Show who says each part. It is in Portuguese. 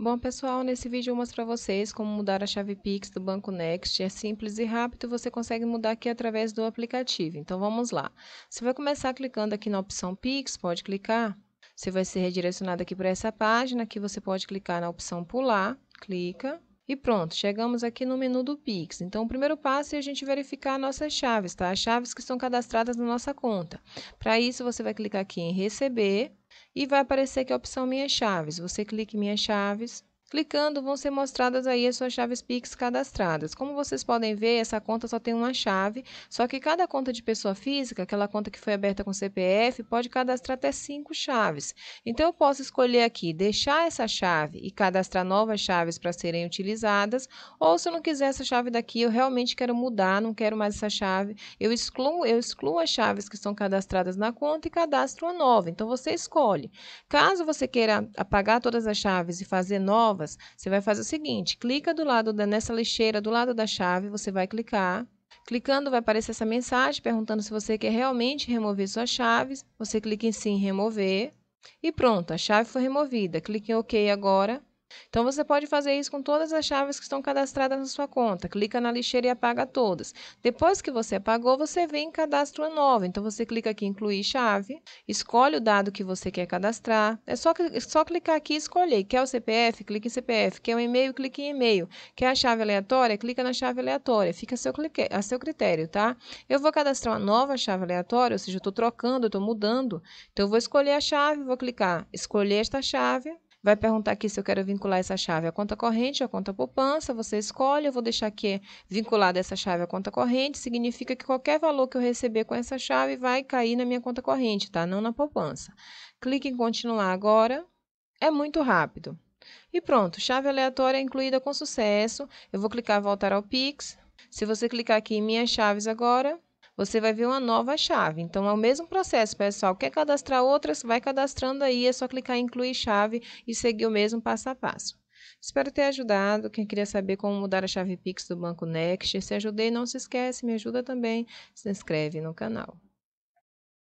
Speaker 1: Bom, pessoal, nesse vídeo eu mostro para vocês como mudar a chave Pix do Banco Next. É simples e rápido, você consegue mudar aqui através do aplicativo. Então, vamos lá. Você vai começar clicando aqui na opção Pix, pode clicar. Você vai ser redirecionado aqui para essa página, aqui você pode clicar na opção Pular, clica. E pronto, chegamos aqui no menu do Pix. Então, o primeiro passo é a gente verificar nossas chaves, tá? As chaves que estão cadastradas na nossa conta. Para isso, você vai clicar aqui em Receber e vai aparecer aqui a opção Minhas Chaves. Você clica em Minhas Chaves Clicando, vão ser mostradas aí as suas chaves Pix cadastradas. Como vocês podem ver, essa conta só tem uma chave, só que cada conta de pessoa física, aquela conta que foi aberta com CPF, pode cadastrar até cinco chaves. Então, eu posso escolher aqui deixar essa chave e cadastrar novas chaves para serem utilizadas, ou se eu não quiser essa chave daqui, eu realmente quero mudar, não quero mais essa chave, eu excluo, eu excluo as chaves que estão cadastradas na conta e cadastro uma nova. Então, você escolhe. Caso você queira apagar todas as chaves e fazer novas, novas. Você vai fazer o seguinte: clica do lado da, nessa lixeira, do lado da chave, você vai clicar. Clicando vai aparecer essa mensagem perguntando se você quer realmente remover suas chaves. Você clica em sim remover e pronto, a chave foi removida. Clique em OK agora. Então você pode fazer isso com todas as chaves que estão cadastradas na sua conta. Clica na lixeira e apaga todas. Depois que você apagou, você vem e cadastra uma nova. Então você clica aqui em incluir chave, escolhe o dado que você quer cadastrar. É só, é só clicar aqui e escolher. Quer o CPF? Clique em CPF. Quer o e-mail? Clique em e-mail. Quer a chave aleatória? Clica na chave aleatória. Fica a seu, clique, a seu critério, tá? Eu vou cadastrar uma nova chave aleatória, ou seja, eu estou trocando, eu estou mudando. Então eu vou escolher a chave, vou clicar escolher esta chave Vai perguntar aqui se eu quero vincular essa chave à conta corrente ou à conta poupança. Você escolhe. Eu vou deixar aqui vinculada essa chave à conta corrente. Significa que qualquer valor que eu receber com essa chave vai cair na minha conta corrente, tá? Não na poupança. Clique em continuar agora. É muito rápido. E pronto, chave aleatória incluída com sucesso. Eu vou clicar voltar ao Pix. Se você clicar aqui em minhas chaves agora, você vai ver uma nova chave. Então, é o mesmo processo, pessoal. Quer cadastrar outras? Vai cadastrando aí, é só clicar em incluir chave e seguir o mesmo passo a passo. Espero ter ajudado. Quem queria saber como mudar a chave Pix do Banco Next, se ajudei, não se esquece, me ajuda também. Se inscreve no canal.